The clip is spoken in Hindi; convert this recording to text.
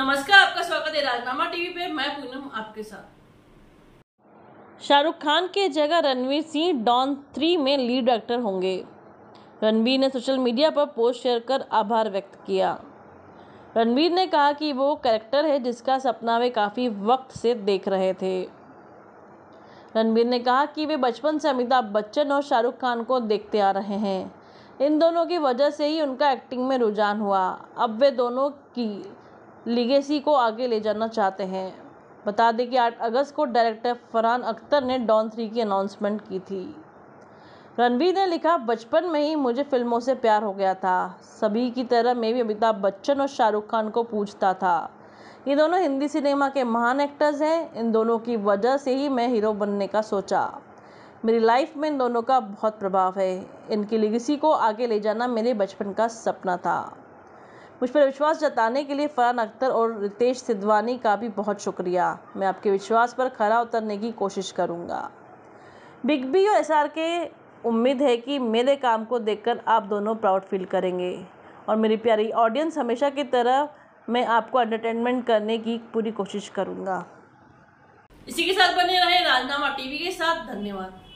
नमस्कार आपका स्वागत है राजनामा टीवी पे मैं पूनम आपके साथ शाहरुख खान के जगह रणवीर सिंह डॉन थ्री में लीड एक्टर होंगे रणवीर ने सोशल मीडिया पर पोस्ट शेयर कर आभार व्यक्त किया रणवीर ने कहा कि वो कैरेक्टर है जिसका सपना वे काफ़ी वक्त से देख रहे थे रणवीर ने कहा कि वे बचपन से अमिताभ बच्चन और शाहरुख खान को देखते आ रहे हैं इन दोनों की वजह से ही उनका एक्टिंग में रुझान हुआ अब वे दोनों की लिगेसी को आगे ले जाना चाहते हैं बता दें कि आठ अगस्त को डायरेक्टर फरहान अख्तर ने डॉन थ्री की अनाउंसमेंट की थी रणवीर ने लिखा बचपन में ही मुझे फिल्मों से प्यार हो गया था सभी की तरह मैं भी अमिताभ बच्चन और शाहरुख खान को पूछता था ये दोनों हिंदी सिनेमा के महान एक्टर्स हैं इन दोनों की वजह से ही मैं हीरो बनने का सोचा मेरी लाइफ में इन दोनों का बहुत प्रभाव है इनकी लिगेसी को आगे ले जाना मेरे बचपन का सपना था मुझ पर विश्वास जताने के लिए फ़रहान अख्तर और रितेश सिद्धवानी का भी बहुत शुक्रिया मैं आपके विश्वास पर खरा उतरने की कोशिश करूँगा बिग बी और एस के उम्मीद है कि मेरे काम को देखकर आप दोनों प्राउड फील करेंगे और मेरी प्यारी ऑडियंस हमेशा की तरह मैं आपको एंटरटेनमेंट करने की पूरी कोशिश करूँगा इसी के साथ बने रहे राजनामा टीवी के साथ धन्यवाद